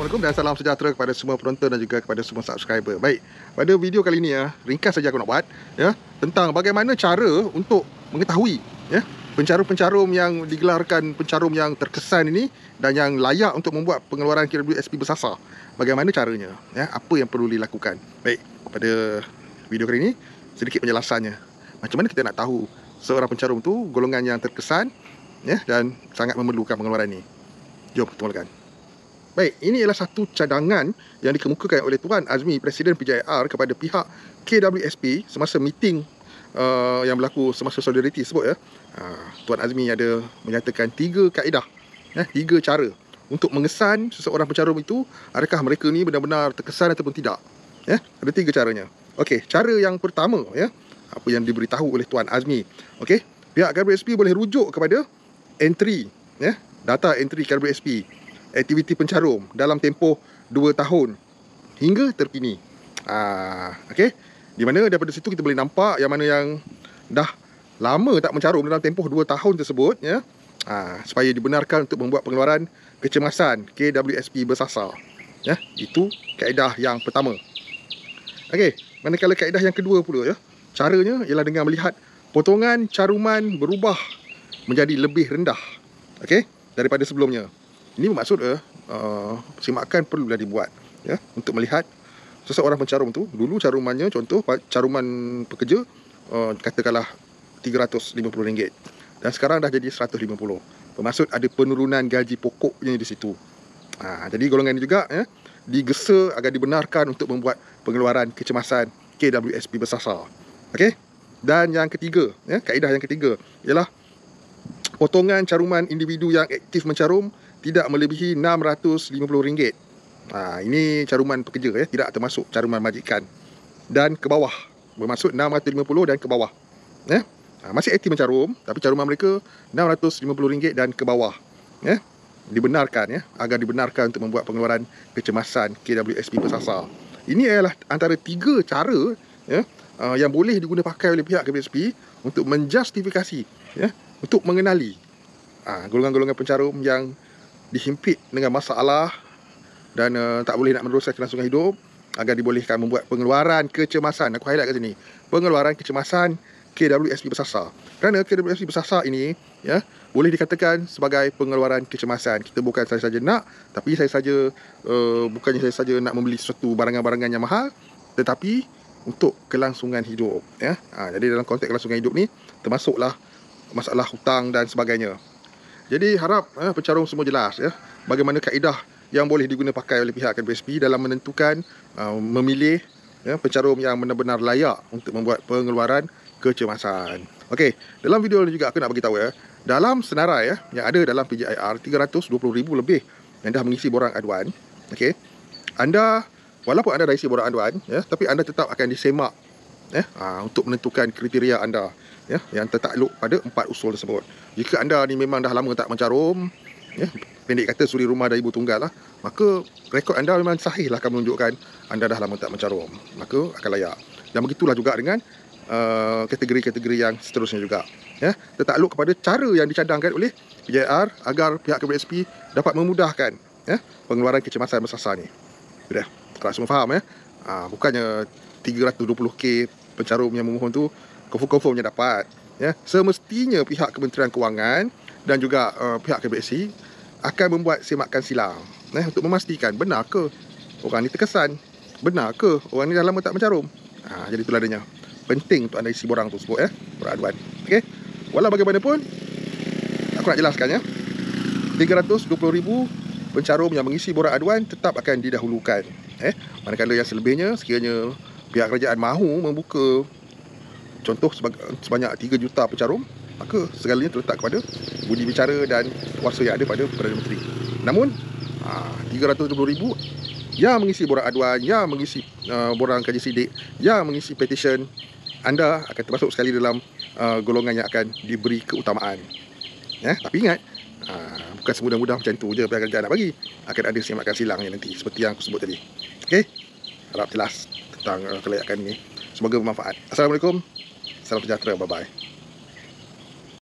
Assalamualaikum dan salam sejahtera kepada semua penonton dan juga kepada semua subscriber. Baik, pada video kali ini ya, ringkas saja aku nak buat ya tentang bagaimana cara untuk mengetahui ya pencarum-pencarum yang digelarkan pencarum yang terkesan ini dan yang layak untuk membuat pengeluaran KWSP bersasar. Bagaimana caranya? Ya, apa yang perlu dilakukan? Baik, pada video kali ini sedikit penjelasannya. Macam mana kita nak tahu seorang pencarum tu golongan yang terkesan ya dan sangat memerlukan pengeluaran ini? Jom kita mulakan. Baik, ini ialah satu cadangan yang dikemukakan oleh Tuan Azmi Presiden PJIR kepada pihak KWSP semasa meeting uh, yang berlaku semasa solidariti sebut ya. Uh, Tuan Azmi ada menyatakan tiga kaedah, eh, tiga cara untuk mengesan seseorang pencarum itu adakah mereka ni benar-benar terkesan ataupun tidak. Ya, eh, ada tiga caranya. Okey, cara yang pertama ya, apa yang diberitahu oleh Tuan Azmi. Okey, pihak KWSP boleh rujuk kepada entry ya, data entry KWSP aktiviti pencarum dalam tempoh 2 tahun hingga terkini. Ah, okey. Di mana daripada situ kita boleh nampak yang mana yang dah lama tak mencarum dalam tempoh 2 tahun tersebut ya. Ah, supaya dibenarkan untuk membuat pengeluaran kecemasan KWSP bersasar. Ya, itu kaedah yang pertama. Okey, manakala kaedah yang kedua pula ya. Caranya ialah dengan melihat potongan caruman berubah menjadi lebih rendah. Okey, daripada sebelumnya. Ini bermaksud eh, uh, semakan perlu lah dibuat ya untuk melihat orang pencarum tu dulu carumannya contoh caruman pekerja uh, katakanlah RM350 dan sekarang dah jadi RM150. Bermaksud ada penurunan gaji pokoknya di situ. Ha, jadi golongan ini juga ya digesa agar dibenarkan untuk membuat pengeluaran kecemasan KWSP bersasar. Okey? Dan yang ketiga, ya, kaedah yang ketiga ialah potongan caruman individu yang aktif mencarum tidak melebihi RM650. Ha, ini caruman pekerja ya, tidak termasuk caruman majikan dan ke bawah. Bermaksud 650 dan ke bawah. Ya. Ha, masih aktif mencarum tapi caruman mereka RM650 dan ke bawah. Ya. Dibenarkan ya, agar dibenarkan untuk membuat pengeluaran kecemasan KWSP bersasar. Ini adalah antara tiga cara ya, uh, yang boleh digunakan oleh pihak KWSP untuk menjustifikasi ya, untuk mengenali ha, golongan-golongan ha, pencarum yang dihimpit dengan masalah dan uh, tak boleh nak meneruskan kelangsungan hidup agar dibolehkan membuat pengeluaran kecemasan aku highlight kat sini pengeluaran kecemasan KWSP bersasar kerana KWSP bersasar ini ya boleh dikatakan sebagai pengeluaran kecemasan kita bukan saya saja nak tapi saya saja uh, bukannya saya saja nak membeli sesuatu barangan-barangan yang mahal tetapi untuk kelangsungan hidup ya ha, jadi dalam konteks kelangsungan hidup ni termasuklah masalah hutang dan sebagainya jadi harap eh, pencarung semua jelas ya bagaimana kaedah yang boleh digunakan oleh pihak KPSB dalam menentukan uh, memilih ya, pencarum yang benar-benar layak untuk membuat pengeluaran kecemasan. Okey, dalam video ini juga aku nak bagi tahu ya, dalam senarai ya yang ada dalam PJIR 320,000 lebih yang dah mengisi borang aduan, okey. Anda walaupun anda dah isi borang aduan ya, tapi anda tetap akan disemak eh, ah, untuk menentukan kriteria anda ya, yang tertakluk pada empat usul tersebut. Jika anda ni memang dah lama tak mencarum, ya, pendek kata suri rumah dari ibu tunggal lah, maka rekod anda memang sahih lah akan menunjukkan anda dah lama tak mencarum. Maka akan layak. Dan begitulah juga dengan ah, kategori-kategori uh, yang seterusnya juga. Ya, tertakluk kepada cara yang dicadangkan oleh PJR agar pihak KBSP dapat memudahkan ya, pengeluaran kecemasan bersasar ni. Sudah, kalau semua faham ya. Ha, bukannya 320k pencarum yang memohon tu confirm-confirmnya dapat ya semestinya pihak kementerian kewangan dan juga uh, pihak KBC akan membuat semakan silang eh, ya, untuk memastikan benar ke orang ni terkesan benar ke orang ni dah lama tak mencarum ha, jadi itulah adanya penting untuk anda isi borang tu sebut ya eh, peraduan okey walau bagaimanapun aku nak jelaskan ya 320000 pencarum yang mengisi borang aduan tetap akan didahulukan eh manakala yang selebihnya sekiranya pihak kerajaan mahu membuka contoh sebanyak 3 juta pencarum maka segalanya terletak kepada budi bicara dan kuasa yang ada pada Perdana Menteri namun ah, ribu, yang mengisi borang aduan yang mengisi uh, borang kaji sidik yang mengisi petisyen anda akan termasuk sekali dalam uh, golongan yang akan diberi keutamaan ya, tapi ingat Ha, bukan semudah-mudah macam tu je pihak kerajaan nak bagi akan ada semakan silang yang nanti seperti yang aku sebut tadi okey harap jelas tentang eh, kelayakan ini. Semoga bermanfaat. Assalamualaikum. Salam sejahtera. Bye-bye.